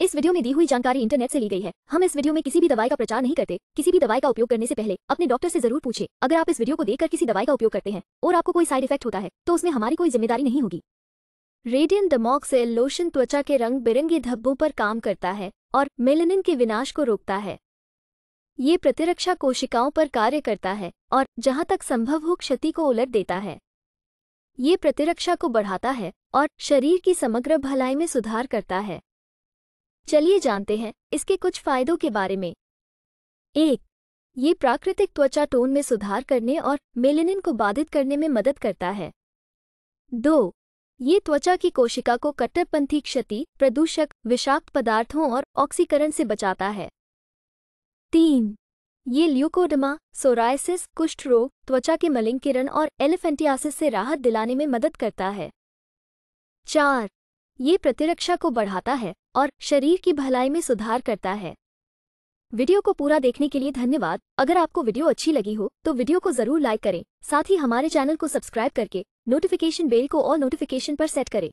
इस वीडियो में दी हुई जानकारी इंटरनेट से ली गई है हम इस वीडियो में किसी भी दवाई का प्रचार नहीं करते किसी भी दवाई का उपयोग करने से पहले अपने डॉक्टर से जरूर पूछे अगर आप इस वीडियो को देखकर किसी दवाई का उपयोग करते हैं और आपको कोई साइड इफेक्ट होता है तो उसमें हमारी कोई जिम्मेदारी नहीं होगी रेडियन से लोशन त्वचा के रंग बिरंगे धब्बों पर काम करता है और मेलेनिन के विनाश को रोकता है ये प्रतिरक्षा कोशिकाओं पर कार्य करता है और जहाँ तक संभव हो क्षति को उलट देता है ये प्रतिरक्षा को बढ़ाता है और शरीर की समग्र भलाई में सुधार करता है चलिए जानते हैं इसके कुछ फायदों के बारे में एक ये प्राकृतिक त्वचा टोन में सुधार करने और मेलेनिन को बाधित करने में मदद करता है दो ये त्वचा की कोशिका को कट्टरपंथी क्षति प्रदूषक विषाक्त पदार्थों और ऑक्सीकरण से बचाता है तीन ये ल्यूकोडमा सोराइसिस कुष्ठ रोग त्वचा के मलिंग किरण और एलिफेंटियासिस से राहत दिलाने में मदद करता है चार ये प्रतिरक्षा को बढ़ाता है और शरीर की भलाई में सुधार करता है वीडियो को पूरा देखने के लिए धन्यवाद अगर आपको वीडियो अच्छी लगी हो तो वीडियो को जरूर लाइक करें साथ ही हमारे चैनल को सब्सक्राइब करके नोटिफिकेशन बेल को और नोटिफिकेशन पर सेट करें